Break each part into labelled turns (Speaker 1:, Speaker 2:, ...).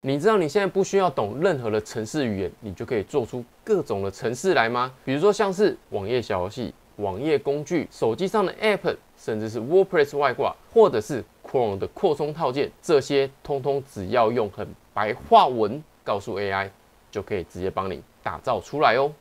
Speaker 1: 你知道你现在不需要懂任何的城市语言，你就可以做出各种的城市来吗？比如说像是网页小游戏、网页工具、手机上的 app，甚至是 WordPress 外挂，或者是 Chrome 的扩充套件，这些通通只要用很白话文告诉 AI，就可以直接帮你打造出来哦。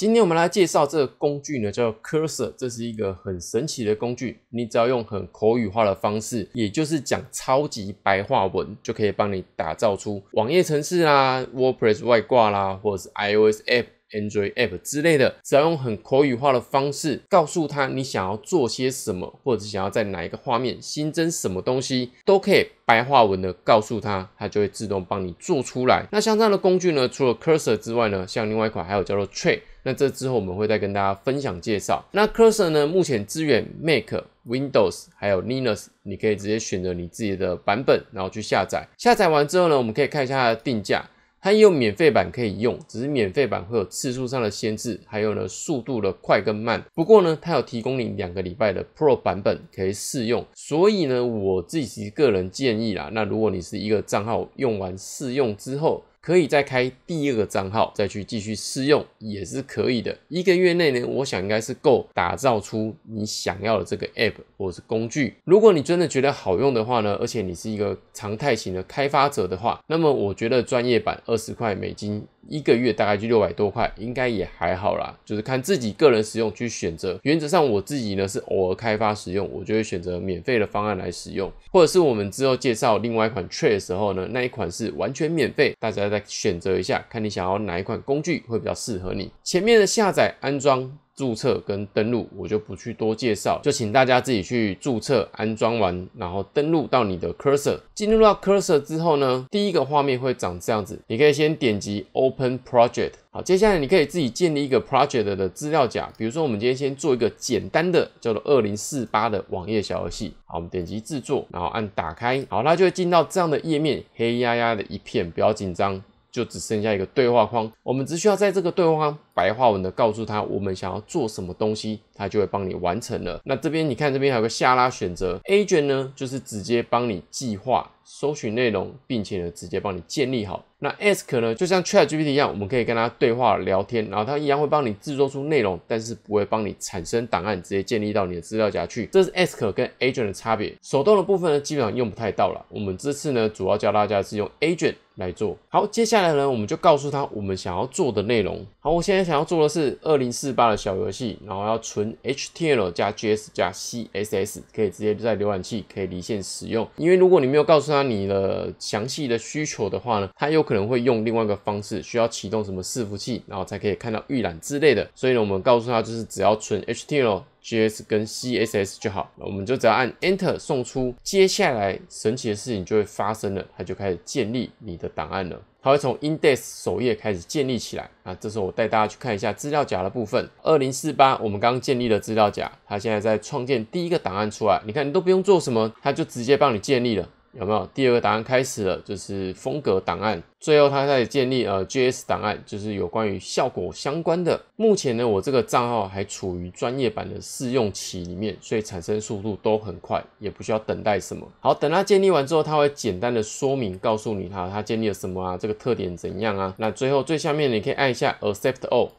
Speaker 1: 今天我们来介绍这个工具呢，叫 Cursor，这是一个很神奇的工具。你只要用很口语化的方式，也就是讲超级白话文，就可以帮你打造出网页程式啦、WordPress 外挂啦，或者是 iOS app、Android app 之类的。只要用很口语化的方式，告诉他你想要做些什么，或者想要在哪一个画面新增什么东西，都可以白话文的告诉他，他就会自动帮你做出来。那像这样的工具呢，除了 Cursor 之外呢，像另外一款还有叫做 Trait。那这之后我们会再跟大家分享介绍。那 Cursor 呢，目前支援 Mac、Windows 还有 Linux，你可以直接选择你自己的版本，然后去下载。下载完之后呢，我们可以看一下它的定价，它也有免费版可以用，只是免费版会有次数上的限制，还有呢速度的快跟慢。不过呢，它有提供你两个礼拜的 Pro 版本可以试用，所以呢我自己个人建议啦，那如果你是一个账号用完试用之后，可以再开第二个账号，再去继续试用也是可以的。一个月内呢，我想应该是够打造出你想要的这个 app 或是工具。如果你真的觉得好用的话呢，而且你是一个常态型的开发者的话，那么我觉得专业版二十块美金一个月大概就六百多块，应该也还好啦。就是看自己个人使用去选择。原则上我自己呢是偶尔开发使用，我就会选择免费的方案来使用，或者是我们之后介绍另外一款 tree 的时候呢，那一款是完全免费，大家。再选择一下，看你想要哪一款工具会比较适合你。前面的下载、安装。注册跟登录，我就不去多介绍，就请大家自己去注册、安装完，然后登录到你的 Cursor。进入到 Cursor 之后呢，第一个画面会长这样子，你可以先点击 Open Project。好，接下来你可以自己建立一个 Project 的资料夹，比如说我们今天先做一个简单的叫做二零四八的网页小游戏。好，我们点击制作，然后按打开，好，它就会进到这样的页面，黑压压的一片，不要紧张，就只剩下一个对话框，我们只需要在这个对话框。白话文的告诉他我们想要做什么东西，他就会帮你完成了。那这边你看，这边还有个下拉选择，Agent 呢就是直接帮你计划、搜寻内容，并且呢直接帮你建立好。那 Ask 呢就像 Chat GPT 一样，我们可以跟他对话聊天，然后他一样会帮你制作出内容，但是不会帮你产生档案，直接建立到你的资料夹去。这是 Ask 跟 Agent 的差别。手动的部分呢基本上用不太到了。我们这次呢主要教大家是用 Agent 来做好。接下来呢我们就告诉他我们想要做的内容。好，我现在。想要做的是二零四八的小游戏，然后要存 HTML 加 JS 加 CSS，可以直接在浏览器可以离线使用。因为如果你没有告诉他你的详细的需求的话呢，他有可能会用另外一个方式，需要启动什么伺服器，然后才可以看到预览之类的。所以呢，我们告诉他就是只要存 HTML。G S 跟 C S S 就好，我们就只要按 Enter 送出，接下来神奇的事情就会发生了，它就开始建立你的档案了。它会从 Index 首页开始建立起来。啊，这时候我带大家去看一下资料夹的部分，二零四八我们刚刚建立的资料夹，它现在在创建第一个档案出来。你看，你都不用做什么，它就直接帮你建立了。有没有第二个档案开始了？就是风格档案，最后他在建立呃 G S 档案，就是有关于效果相关的。目前呢，我这个账号还处于专业版的试用期里面，所以产生速度都很快，也不需要等待什么。好，等它建立完之后，它会简单的说明，告诉你哈，它建立了什么啊，这个特点怎样啊。那最后最下面你可以按一下 Accept All。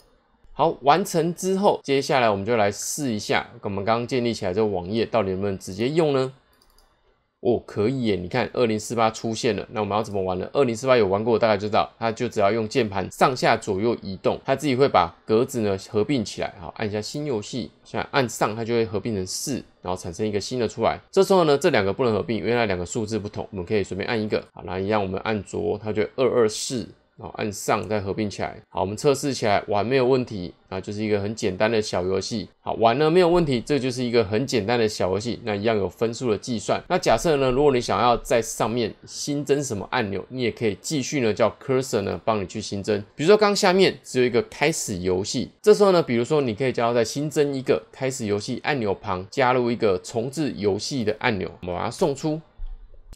Speaker 1: 好，完成之后，接下来我们就来试一下，我们刚刚建立起来这个网页到底能不能直接用呢？哦，可以耶！你看，二零四八出现了，那我们要怎么玩呢？二零四八有玩过，大概就知道，它就只要用键盘上下左右移动，它自己会把格子呢合并起来。好，按一下新游戏，现在按上，它就会合并成四，然后产生一个新的出来。这时候呢，这两个不能合并，原来两个数字不同，我们可以随便按一个。好，那一样，我们按左，它就二二四。好，按上再合并起来。好，我们测试起来玩没有问题啊，就是一个很简单的小游戏。好，玩呢没有问题，这就是一个很简单的小游戏。那一样有分数的计算。那假设呢，如果你想要在上面新增什么按钮，你也可以继续呢叫 cursor 呢帮你去新增。比如说刚下面只有一个开始游戏，这时候呢，比如说你可以加它在新增一个开始游戏按钮旁加入一个重置游戏的按钮，我把它送出。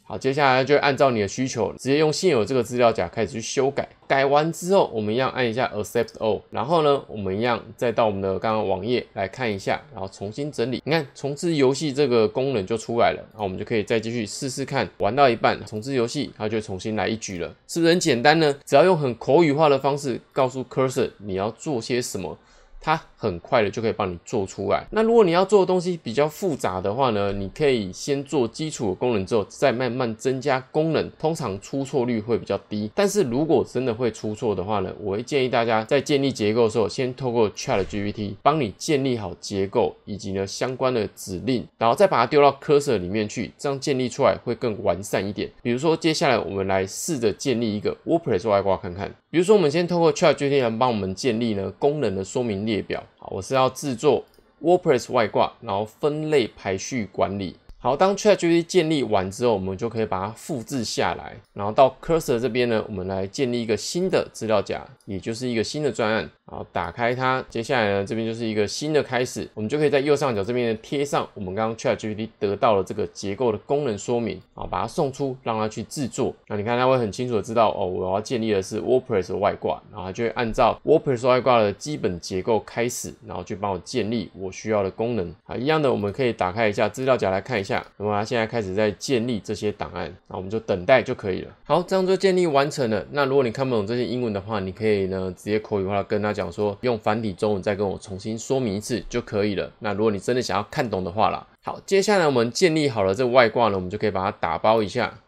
Speaker 1: 好，接下来就按照你的需求，直接用现有这个资料夹开始去修改。改完之后，我们一样按一下 Accept All，然后呢，我们一样再到我们的刚刚网页来看一下，然后重新整理。你看，重置游戏这个功能就出来了，然后我们就可以再继续试试看。玩到一半，重置游戏，它就重新来一局了，是不是很简单呢？只要用很口语化的方式告诉 Cursor 你要做些什么。它很快的就可以帮你做出来。那如果你要做的东西比较复杂的话呢，你可以先做基础的功能之后，再慢慢增加功能。通常出错率会比较低。但是如果真的会出错的话呢，我会建议大家在建立结构的时候，先透过 Chat GPT 帮你建立好结构，以及呢相关的指令，然后再把它丢到 c u r s o r 里面去，这样建立出来会更完善一点。比如说，接下来我们来试着建立一个 WordPress 外挂看看。比如说，我们先透过 Chat GPT 帮我们建立呢功能的说明列。列表好，我是要制作 WordPress 外挂，然后分类排序管理。好，当 ChatGPT 建立完之后，我们就可以把它复制下来，然后到 Cursor 这边呢，我们来建立一个新的资料夹，也就是一个新的专案。好，打开它，接下来呢，这边就是一个新的开始，我们就可以在右上角这边贴上我们刚刚 ChatGPT 得到了这个结构的功能说明，啊，把它送出，让它去制作。那你看，它会很清楚的知道，哦，我要建立的是 WordPress 外挂，然后它就会按照 WordPress 外挂的基本结构开始，然后去帮我建立我需要的功能。啊，一样的，我们可以打开一下资料夹来看一下。那么它现在开始在建立这些档案，那我们就等待就可以了。好，这样就建立完成了。那如果你看不懂这些英文的话，你可以呢直接口语化跟他讲说，用繁体中文再跟我重新说明一次就可以了。那如果你真的想要看懂的话啦，好，接下来我们建立好了这个外挂呢，我们就可以把它打包一下。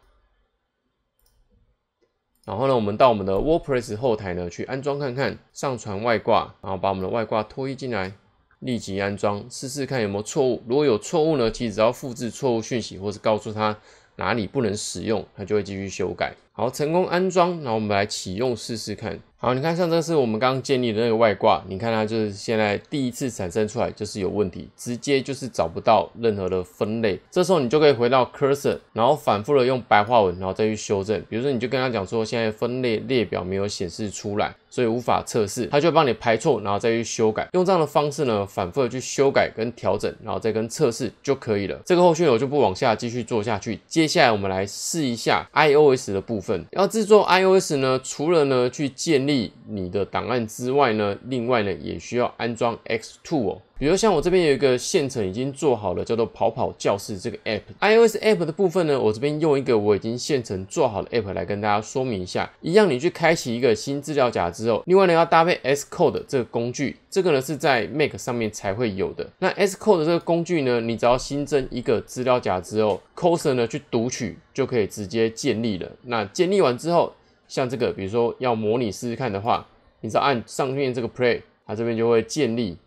Speaker 1: 然后呢，我们到我们的 WordPress 后台呢去安装看看，上传外挂，然后把我们的外挂拖一进来。立即安装，试试看有没有错误。如果有错误呢，其实只要复制错误讯息，或者告诉他哪里不能使用，他就会继续修改。好，成功安装，然后我们来启用试试看。好，你看，像这是我们刚刚建立的那个外挂，你看它就是现在第一次产生出来就是有问题，直接就是找不到任何的分类。这时候你就可以回到 Cursor，然后反复的用白话文，然后再去修正。比如说你就跟他讲说，现在分类列表没有显示出来，所以无法测试，他就帮你排错，然后再去修改。用这样的方式呢，反复的去修改跟调整，然后再跟测试就可以了。这个后续我就不往下继续做下去。接下来我们来试一下 iOS 的部分。要制作 iOS 呢，除了呢去建立你的档案之外呢，另外呢也需要安装 x t w o 哦。比如像我这边有一个现成已经做好了，叫做“跑跑教室”这个 app。iOS app 的部分呢，我这边用一个我已经现成做好的 app 来跟大家说明一下。一样，你去开启一个新资料夹之后，另外呢要搭配 S Code 这个工具。这个呢是在 Make 上面才会有的。那 S Code 这个工具呢，你只要新增一个资料夹之后，Cursor 呢去读取就可以直接建立了。那建立完之后，像这个，比如说要模拟试试看的话，你只要按上面这个 Play，它这边就会建立。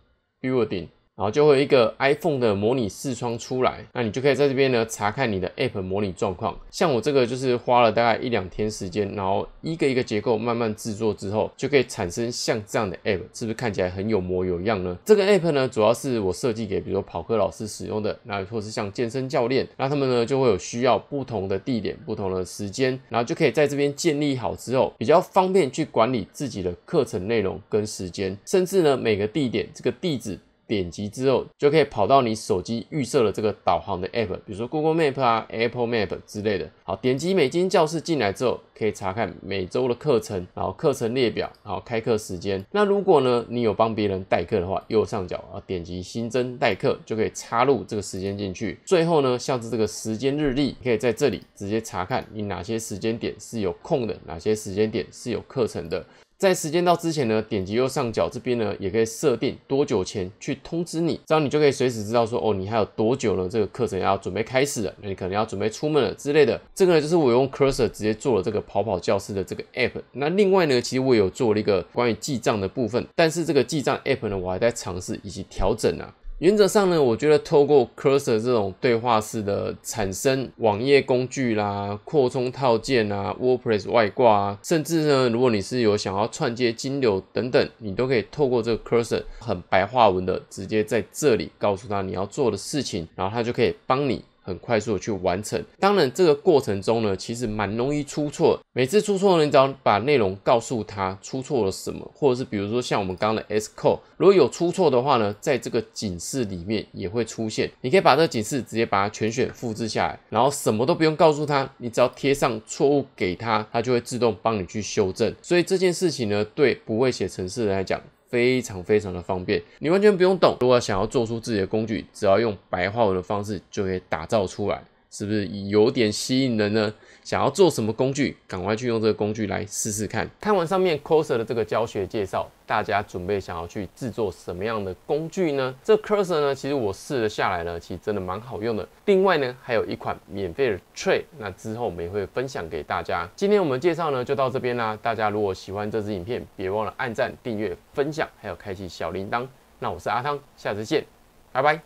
Speaker 1: 比我顶。然后就会有一个 iPhone 的模拟视窗出来，那你就可以在这边呢查看你的 App 模拟状况。像我这个就是花了大概一两天时间，然后一个一个结构慢慢制作之后，就可以产生像这样的 App，是不是看起来很有模有样呢？这个 App 呢，主要是我设计给比如说跑课老师使用的，那或是像健身教练，那他们呢就会有需要不同的地点、不同的时间，然后就可以在这边建立好之后，比较方便去管理自己的课程内容跟时间，甚至呢每个地点这个地址。点击之后就可以跑到你手机预设的这个导航的 App，比如说 Google Map 啊、Apple Map 之类的。好，点击美金教室进来之后，可以查看每周的课程，然后课程列表，然后开课时间。那如果呢你有帮别人代课的话，右上角啊点击新增代课就可以插入这个时间进去。最后呢，像是这个时间日历，可以在这里直接查看你哪些时间点是有空的，哪些时间点是有课程的。在时间到之前呢，点击右上角这边呢，也可以设定多久前去通知你，这样你就可以随时知道说，哦，你还有多久呢？这个课程要准备开始了，那你可能要准备出门了之类的。这个呢，就是我用 Cursor 直接做了这个跑跑教室的这个 App。那另外呢，其实我有做了一个关于记账的部分，但是这个记账 App 呢，我还在尝试以及调整啊。原则上呢，我觉得透过 Cursor 这种对话式的产生网页工具啦、扩充套件啊、WordPress 外挂啊，甚至呢，如果你是有想要串接金流等等，你都可以透过这个 Cursor 很白话文的，直接在这里告诉他你要做的事情，然后他就可以帮你。很快速的去完成，当然这个过程中呢，其实蛮容易出错。每次出错呢，你只要把内容告诉他出错了什么，或者是比如说像我们刚的 s code，如果有出错的话呢，在这个警示里面也会出现。你可以把这警示直接把它全选复制下来，然后什么都不用告诉他，你只要贴上错误给他，他就会自动帮你去修正。所以这件事情呢，对不会写程式人来讲。非常非常的方便，你完全不用懂。如果想要做出自己的工具，只要用白话文的方式，就可以打造出来。是不是有点吸引人呢？想要做什么工具，赶快去用这个工具来试试看。看完上面 Cursor 的这个教学介绍，大家准备想要去制作什么样的工具呢？这 Cursor 呢，其实我试了下来呢，其实真的蛮好用的。另外呢，还有一款免费的 t r a e 那之后我们也会分享给大家。今天我们介绍呢就到这边啦。大家如果喜欢这支影片，别忘了按赞、订阅、分享，还有开启小铃铛。那我是阿汤，下次见，拜拜。